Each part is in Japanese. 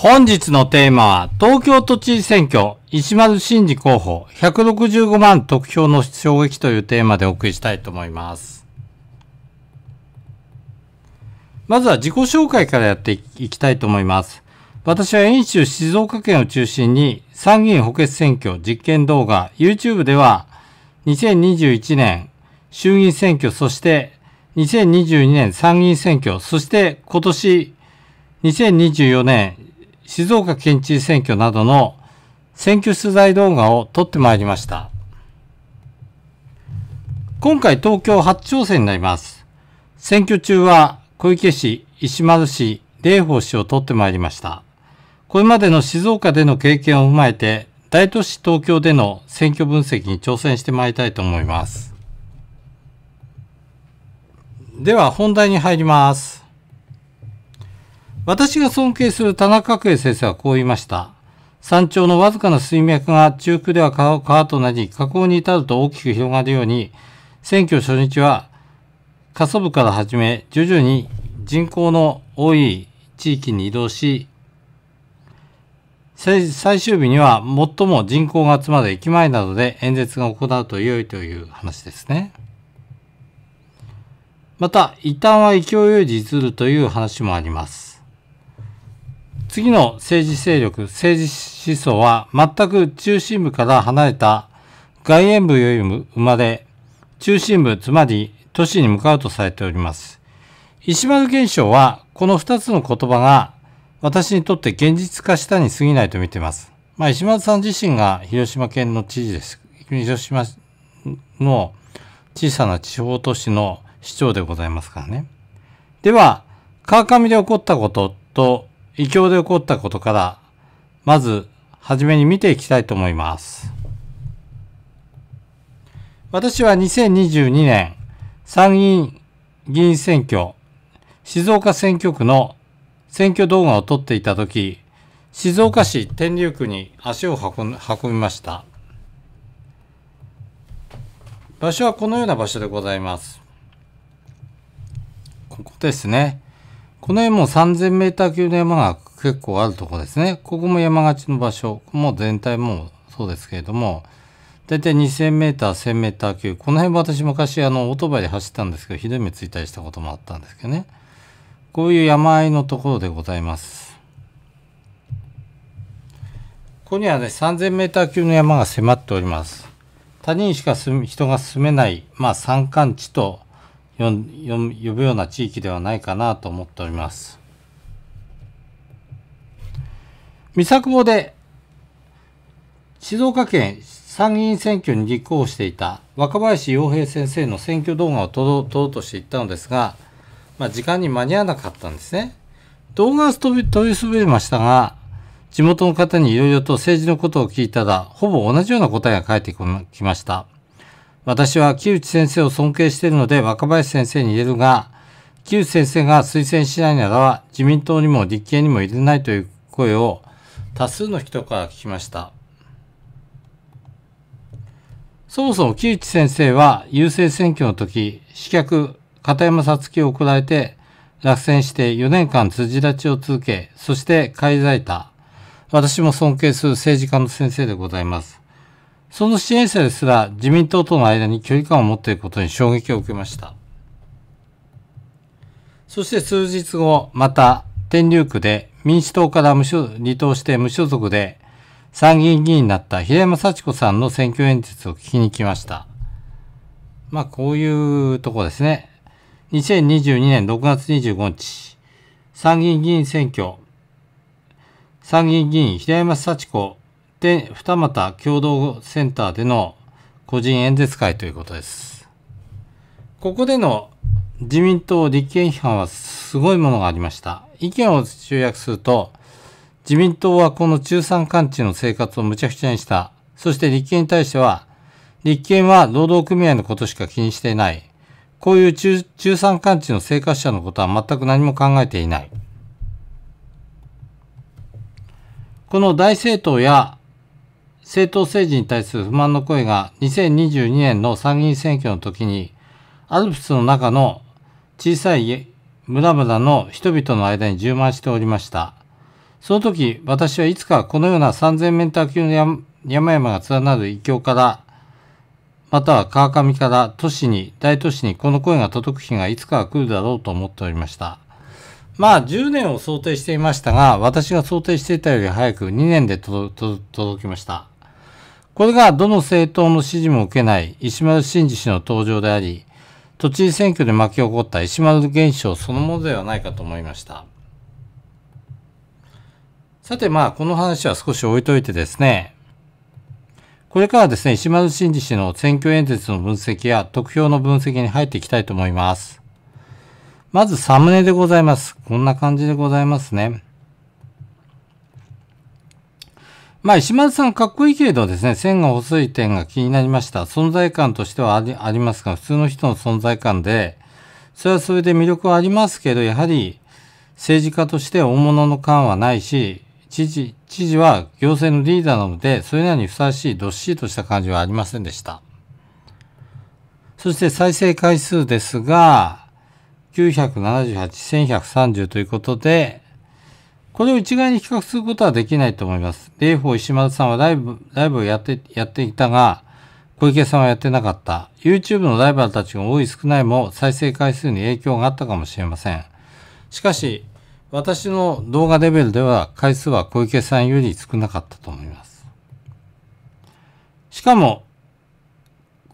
本日のテーマは、東京都知事選挙、石丸真二候補、165万得票の衝撃というテーマでお送りしたいと思います。まずは自己紹介からやっていきたいと思います。私は演習静岡県を中心に参議院補欠選挙実験動画 YouTube では2021年衆議院選挙そして2022年参議院選挙そして今年2024年静岡県知事選挙などの選挙取材動画を撮ってまいりました。今回東京初挑戦になります。選挙中は小池市、石丸市、霊峰市を撮ってまいりました。これまでの静岡での経験を踏まえて、大都市東京での選挙分析に挑戦してまいりたいと思います。では本題に入ります。私が尊敬する田中角栄先生はこう言いました。山頂のわずかな水脈が中空では川となり、河口に至ると大きく広がるように、選挙初日は、過疎部から始め、徐々に人口の多い地域に移動し、最終日には最も人口が集まる駅前などで演説が行うと良いという話ですね。また、異端は勢いを実るという話もあります。次の政治勢力、政治思想は全く中心部から離れた外縁部よりも生まれ、中心部、つまり都市に向かうとされております。石丸現象は、この2つの言葉が私にとって現実化したに過ぎないと見ています。まあ、石丸さん自身が広島県の知事です。広島の小さな地方都市の市長でございますからね。では、川上で起こったことと異教で起こったことから、まず、はじめに見ていきたいと思います。私は2022年参議院議員選挙、静岡選挙区の選挙動画を撮っていたとき、静岡市天竜区に足を運びました。場所はこのような場所でございます。ここですね。この辺も 3000m 級の山が結構あるとこですね。ここも山勝ちの場所。もう全体もそうですけれども、だいたい 2000m、1000m 級。この辺も私昔あのオートバイで走ったんですけど、ひどい目ついたりしたこともあったんですけどね。こういう山あいのところでございます。ここにはね、3000m 級の山が迫っております。他人しか人が住めない、まあ、山間地と呼ぶような地域ではないかなと思っております。三作坊で静岡県参議院選挙に立候補していた若林洋平先生の選挙動画を撮ろうとしていったのですが、まあ、時間に間に合わなかったんですね。動画は飛び飛び滑りましたが、地元の方にいろいろと政治のことを聞いたら、ほぼ同じような答えが返ってきました。私は木内先生を尊敬しているので若林先生に言えるが、木内先生が推薦しないなら自民党にも立憲にも入れないという声を多数の人から聞きました。そもそも木内先生は優勢選挙の時、死客、片山さつきを送られて落選して4年間辻立ちを続け、そして返りいた、私も尊敬する政治家の先生でございます。その支援者ですら自民党との間に距離感を持っていることに衝撃を受けました。そして数日後、また天竜区で民主党から無所離党して無所属で参議院議員になった平山幸子さんの選挙演説を聞きに来ました。まあこういうとこですね。2022年6月25日、参議院議員選挙、参議院議員平山幸子で二股共同センターでの個人演説会ということです。ここでの自民党立憲批判はすごいものがありました。意見を集約すると、自民党はこの中産間地の生活をむちゃくちゃにした。そして立憲に対しては、立憲は労働組合のことしか気にしていない。こういう中中産間地の生活者のことは全く何も考えていない。この大政党や政党政治に対する不満の声が2022年の参議院選挙の時にアルプスの中の小さい村々の人々の間に充満しておりました。その時、私はいつかこのような3000メーター級の山々が連なる異境から、または川上から都市に、大都市にこの声が届く日がいつかは来るだろうと思っておりました。まあ、10年を想定していましたが、私が想定していたより早く2年で届きました。これがどの政党の支持も受けない石丸真二氏の登場であり、都知事選挙で巻き起こった石丸現象そのものではないかと思いました。さてまあこの話は少し置いといてですね、これからですね、石丸真二氏の選挙演説の分析や得票の分析に入っていきたいと思います。まずサムネでございます。こんな感じでございますね。まあ、石丸さんかっこいいけれどですね、線が細い点が気になりました。存在感としてはありありますが、普通の人の存在感で、それはそれで魅力はありますけど、やはり政治家として大物の感はないし、知事、知事は行政のリーダーなので、それなりにふさわしいどっしりとした感じはありませんでした。そして再生回数ですが、978、1130ということで、これを一概に比較することはできないと思います。霊峰石丸さんはライブ、ライブをやって、やっていたが、小池さんはやってなかった。YouTube のライバルたちが多い少ないも再生回数に影響があったかもしれません。しかし、私の動画レベルでは回数は小池さんより少なかったと思います。しかも、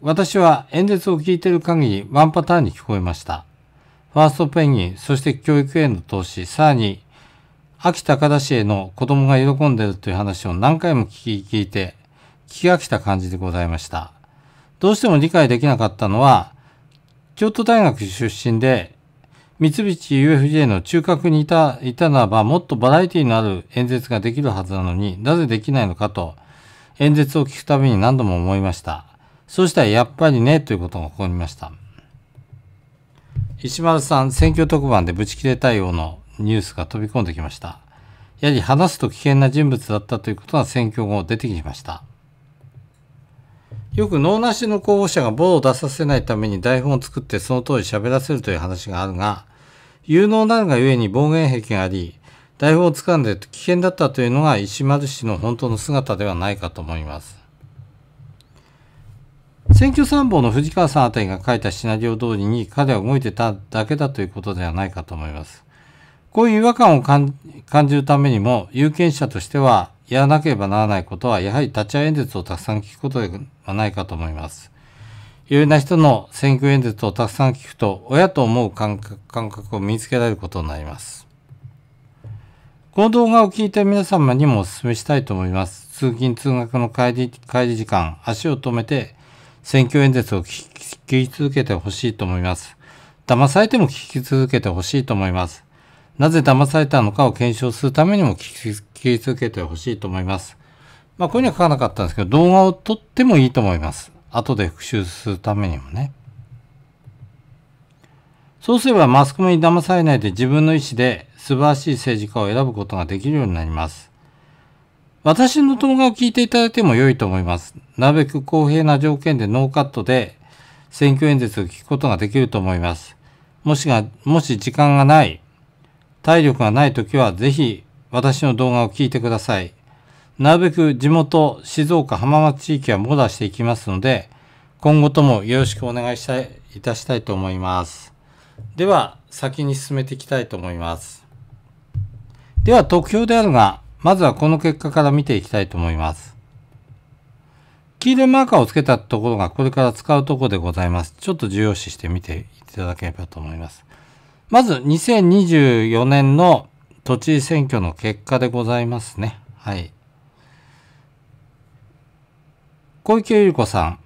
私は演説を聞いている限りワンパターンに聞こえました。ファーストペンギン、そして教育への投資、さらに秋田高田市への子供が喜んでるという話を何回も聞き聞いて、聞き飽きた感じでございました。どうしても理解できなかったのは、京都大学出身で、三菱 UFJ の中核にいた、いたならばもっとバラエティのある演説ができるはずなのになぜできないのかと、演説を聞くたびに何度も思いました。そうしたらやっぱりね、ということが起こりました。石丸さん、選挙特番でブチ切れ対応のニュースが飛び込んできました。やはり話すと危険な人物だったということが選挙後出てきました。よく脳なしの候補者がボを出させないために台本を作ってその通り喋らせるという話があるが、有能なのがゆえに暴言癖があり、台本を掴んで危険だったというのが石丸氏の本当の姿ではないかと思います。選挙参謀の藤川さんあたりが書いたシナリオ通りに彼は動いてただけだということではないかと思います。こういう違和感を感じるためにも、有権者としてはやらなければならないことは、やはり立ち会い演説をたくさん聞くことではないかと思います。いろいろな人の選挙演説をたくさん聞くと、親と思う感覚を身につけられることになります。この動画を聞いて皆様にもお勧めしたいと思います。通勤通学の帰り、帰り時間、足を止めて選挙演説を聞き続けてほしいと思います。騙されても聞き続けてほしいと思います。なぜ騙されたのかを検証するためにも聞き続けてほしいと思います。まあ、こういうには書かなかったんですけど、動画を撮ってもいいと思います。後で復習するためにもね。そうすればマスコミに騙されないで自分の意思で素晴らしい政治家を選ぶことができるようになります。私の動画を聞いていただいても良いと思います。なるべく公平な条件でノーカットで選挙演説を聞くことができると思います。もしが、もし時間がない体力がない時はぜひ私の動画を聞いてください。なるべく地元、静岡、浜松地域は網羅していきますので、今後ともよろしくお願いしたい、いたしたいと思います。では、先に進めていきたいと思います。では、特票であるが、まずはこの結果から見ていきたいと思います。黄色いマーカーをつけたところがこれから使うところでございます。ちょっと重要視して見ていただければと思います。まず2024年の都知事選挙の結果でございますね。はい。小池百合子さ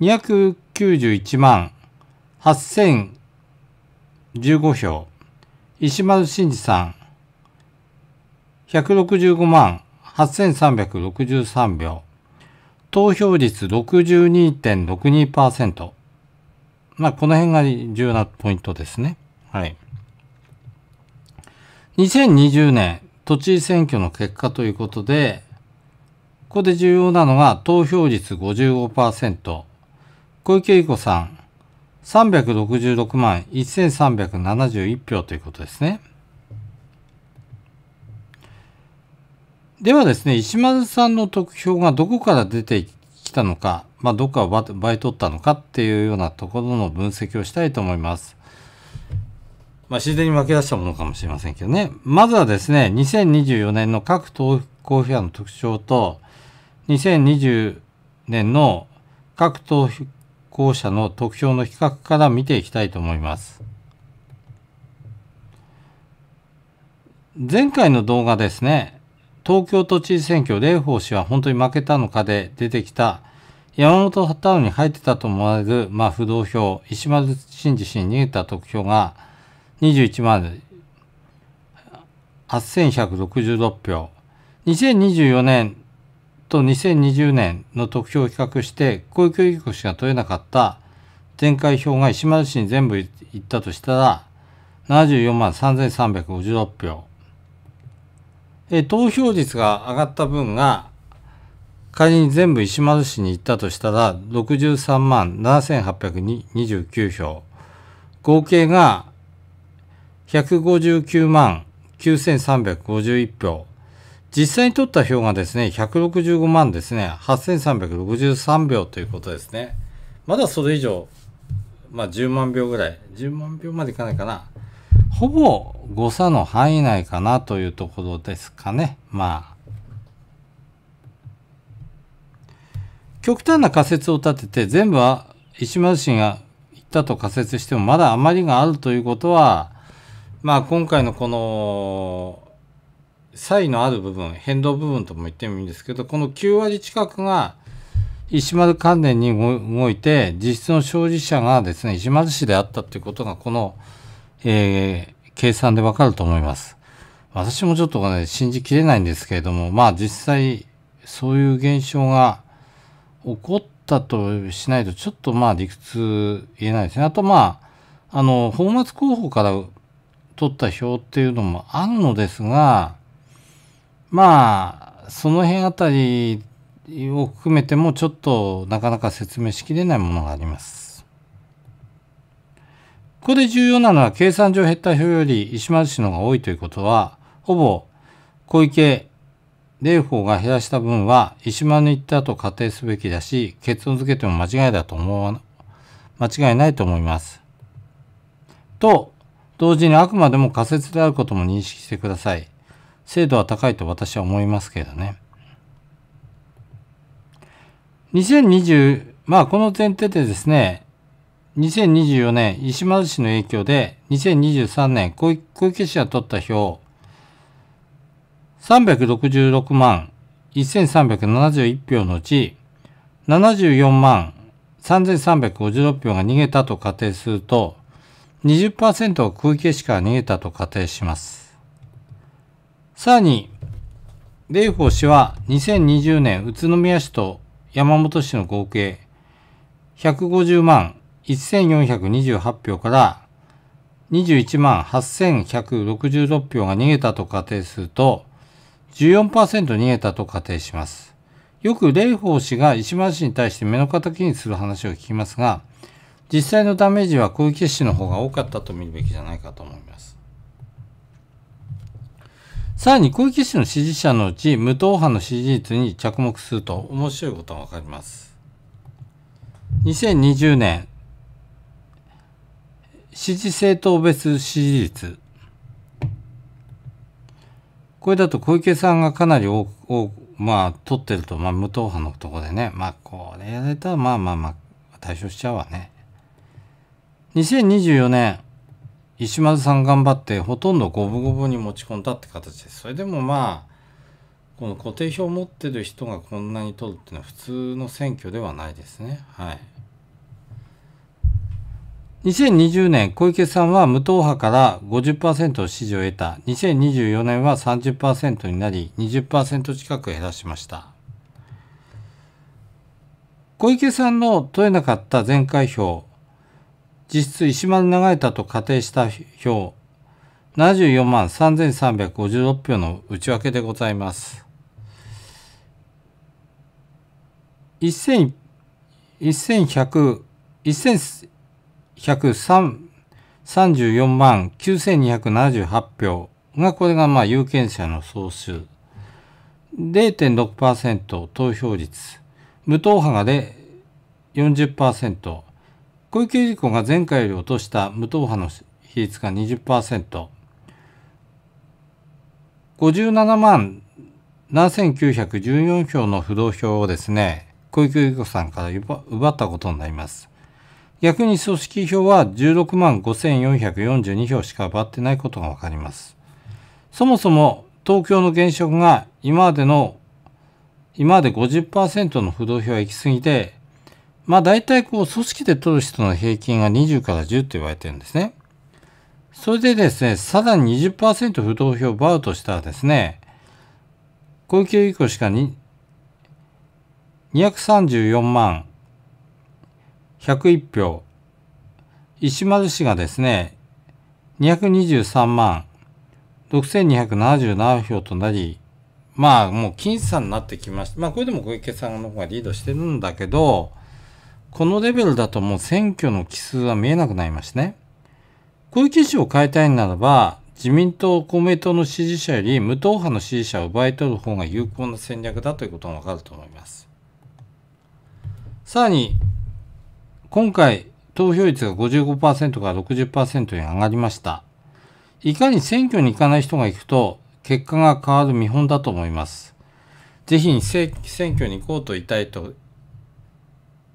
ん、291万8015票。石丸慎二さん、165万8363票。投票率6 2 62%。まあ、この辺が重要なポイントですね。はい。2020年、都知事選挙の結果ということで、ここで重要なのが投票率55%、小池百子さん、366万1371票ということですね。ではですね、石丸さんの得票がどこから出てきたのか、まあ、どこが倍取ったのかっていうようなところの分析をしたいと思います。まあ、自然に負け出したものかもしれませんけどね。まずはですね、2024年の各投稿フェアの特徴と、2020年の各投稿者の得票の比較から見ていきたいと思います。前回の動画ですね、東京都知事選挙、蓮舫氏は本当に負けたのかで出てきた山本八太郎に入ってたと思われる、まあ、不動票、石丸真治氏に逃げた得票が21万8166票。2024年と2020年の得票を比較して、小池百合子氏が取れなかった前回票が石丸氏に全部いったとしたら、74万3356票。え投票率が上がった分が、仮に全部石丸氏に行ったとしたら63万7829票合計が159万9351票実際に取った票がですね165万ですね8363票ということですねまだそれ以上まあ10万票ぐらい10万票までいかないかなほぼ誤差の範囲内かなというところですかねまあ極端な仮説を立てて全部は石丸氏が言ったと仮説してもまだ余りがあるということはまあ今回のこの差異のある部分変動部分とも言ってもいいんですけどこの9割近くが石丸関連に動いて実質の消費者がですね石丸氏であったということがこの、えー、計算でわかると思います。私もちょっとね信じきれないんですけれどもまあ実際そういう現象が怒ったとしないと、ちょっとまあ理屈言えないですね。あとまあ、あの、泡沫候補から取った票っていうのもあるのですが、まあ、その辺あたりを含めてもちょっとなかなか説明しきれないものがあります。ここで重要なのは計算上減った票より石丸氏の方が多いということは、ほぼ小池蓮舫が減らした分は石丸に行ったと仮定すべきだし、結論付けても間違いだと思わ、間違いないと思います。と、同時にあくまでも仮説であることも認識してください。精度は高いと私は思いますけどね。2020、まあこの前提でですね、2024年石丸氏の影響で2023年小池氏が取った票366万1371票のうち、74万3356票が逃げたと仮定すると、20%を空気しから逃げたと仮定します。さらに、蓮舫氏は2020年宇都宮市と山本市の合計150万1428票から21万8166票が逃げたと仮定すると14%逃げたと仮定します。よく蓮舫氏が石丸氏に対して目の敵にする話を聞きますが、実際のダメージは小池氏の方が多かったと見るべきじゃないかと思います。さらに小池氏の支持者のうち無党派の支持率に着目すると面白いことがわかります。2020年、支持政党別支持率これだと小池さんがかなり多く、まあ、取ってると、まあ、無党派のとこでね、まあ、これやれたら、まあまあまあ、対処しちゃうわね。2024年、石丸さん頑張って、ほとんど五分五分に持ち込んだって形です。それでもまあ、この固定票を持ってる人がこんなに取るっていうのは普通の選挙ではないですね。はい。2020年、小池さんは無党派から50%支持を得た。2024年は30%になり、20%近く減らしました。小池さんの取れなかった前回票、実質石丸流れたと仮定した票、74万3356票の内訳でございます。1100、1000 134万9278票が、これがまあ有権者の総数。0.6%投票率。無党派がで40%。小池百合子が前回より落とした無党派の比率が20%。57万7914票の不動票をですね、小池百合子さんから奪ったことになります。逆に組織票は16万5442票しか奪ってないことがわかります。そもそも東京の現職が今までの今まで50%の不動票は行き過ぎて、まあ大体こう組織で取る人の平均が20から10と言われてるんですね。それでですね、さらに20%不動票を奪うとしたらですね、小池百合子しかに234万101票。石丸氏がですね、223万6277票となり、まあもう僅差になってきました。まあこれでも小池さんの方がリードしてるんだけど、このレベルだともう選挙の奇数は見えなくなりましたね。小池氏を変えたいならば、自民党、公明党の支持者より無党派の支持者を奪い取る方が有効な戦略だということがわかると思います。さらに、今回、投票率が55%から60%に上がりました。いかに選挙に行かない人が行くと、結果が変わる見本だと思います。ぜひ選挙に行こうと言いたいと、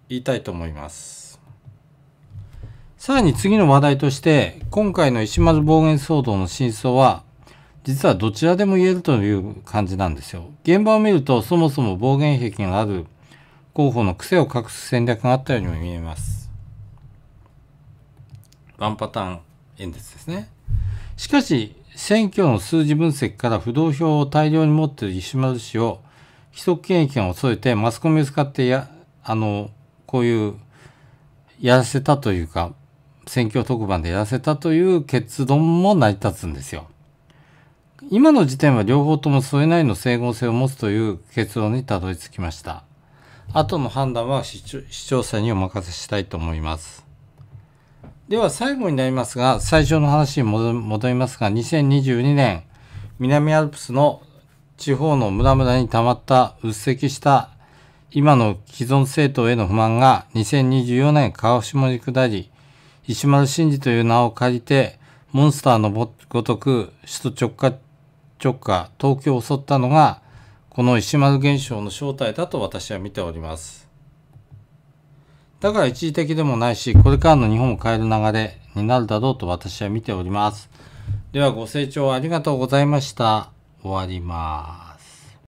言いたいと思います。さらに次の話題として、今回の石丸暴言騒動の真相は、実はどちらでも言えるという感じなんですよ。現場を見ると、そもそも暴言壁がある候補の癖を隠す戦略があったようにも見えます。ワンパターン演説ですね。しかし、選挙の数字分析から不動票を大量に持っている石丸氏を、既得権益を恐れてマスコミを使ってや、あの、こういう、やらせたというか、選挙特番でやらせたという結論も成り立つんですよ。今の時点は両方とも添えないの整合性を持つという結論にたどり着きました。後の判断は視聴者にお任せしたいと思います。では最後になりますが、最初の話に戻りますが、2022年、南アルプスの地方の村々にたまった鬱積した今の既存政党への不満が2024年川下に下り、石丸真二という名を借りて、モンスターのごとく首都直下、直下、東京を襲ったのがこの石丸現象の正体だと私は見ております。だから一時的でもないし、これからの日本を変える流れになるだろうと私は見ております。ではご清聴ありがとうございました。終わります。